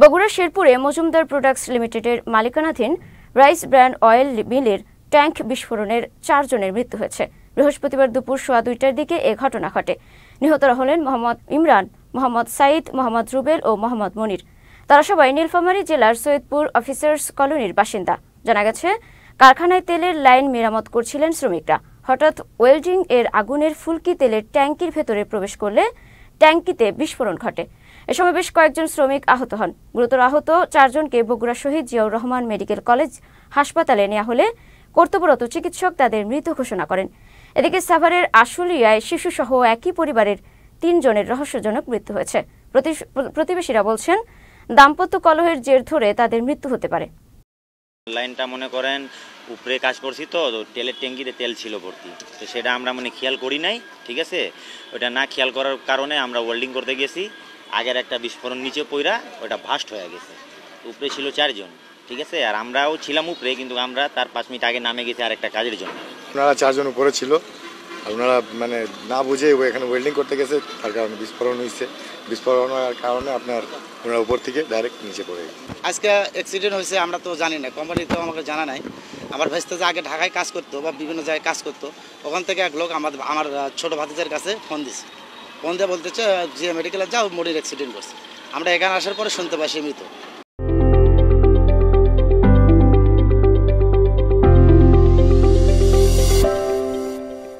বগুড়া শেরপুরে মজুমদার প্রোডাক্টস লিমিটেডের মালিকানাধীন রাইস ব্র্যান্ড অয়েল মিলের ট্যাঙ্ক বিস্ফোরণের চারজনের মৃত্যু হয়েছে বৃহস্পতিবার দুপুর সোয়া দুইটার দিকে এ ঘটনা ঘটে নিহতরা হলেন মোহাম্মদ ইমরান মোহাম্মদ সাঈদ মোহাম্মদ রুবেল ও মোহাম্মদ মনির তারা সবাই নীলফামারী জেলার সৈয়দপুর অফিসার্স কলোনির বাসিন্দা জানা গেছে কারখানায় তেলের লাইন মেরামত করছিলেন শ্রমিকরা হঠাৎ ওয়েল্ডিং এর আগুনের ফুলকি তেলের ট্যাঙ্কির ভেতরে প্রবেশ করলে ট্যাঙ্কিতে বিস্ফোরণ ঘটে এ সময় বেশ কয়েকজন শ্রমিক আহত হন গুরুতর আহত চারজনকে বগুড়া শহীদ জিয়াউর রহমান মেডিকেল কলেজ হাসপাতালে নেওয়া হলে কর্তব্যরত চিকিৎসক তাদের মৃত ঘোষণা করেন এদিকে সাভারের আশুলিয়ায় শিশুসহ একই পরিবারের তিনজনের রহস্যজনক মৃত্যু হয়েছে প্রতিবেশীরা বলছেন দাম্পত্য কলহের জের ধরে তাদের মৃত্যু হতে পারে লাইনটা মনে করেন উপরে কাজ করছি তো তেলের ট্যাঙ্কিতে তেল ছিল ভর্তি তো সেটা আমরা মানে খেয়াল করি নাই ঠিক আছে ওটা না খেয়াল করার কারণে আমরা ওয়েল্ডিং করতে গেছি আগের একটা বিস্ফোরণ নিচে পইরা ওটা ভাস্ট হয়ে গেছে উপরে ছিল চারজন ঠিক আছে আর আমরাও ছিলাম উপরে কিন্তু আমরা তার পাঁচ মিনিট আগে নামে গেছি আর একটা কাজের জন্য আপনারা চারজন উপরে ছিল আপনারা মানে না বুঝে এখানে ওয়েল্ডিং করতে গেছে তার কারণে বিস্ফোরণ হয়েছে বিস্ফোরণ হওয়ার কারণে আপনার ওনার উপর থেকে ডাইরেক্ট নিচে পড়ে আজকে অ্যাক্সিডেন্ট হয়েছে আমরা তো জানি না কোম্পানি তো আমাকে জানা নাই আমার ভাইস্তে যে আগে ঢাকায় কাজ করতো বা বিভিন্ন জায়গায় কাজ করতো ওখান থেকে এক লোক আমার আমার ছোটো ভাতিজার কাছে ফোন দিছে ফোন দিয়ে বলতেছে যে মেডিকেলে যাও মরির অ্যাক্সিডেন্ট করছে আমরা এখানে আসার পরে শুনতে পাই সে মৃত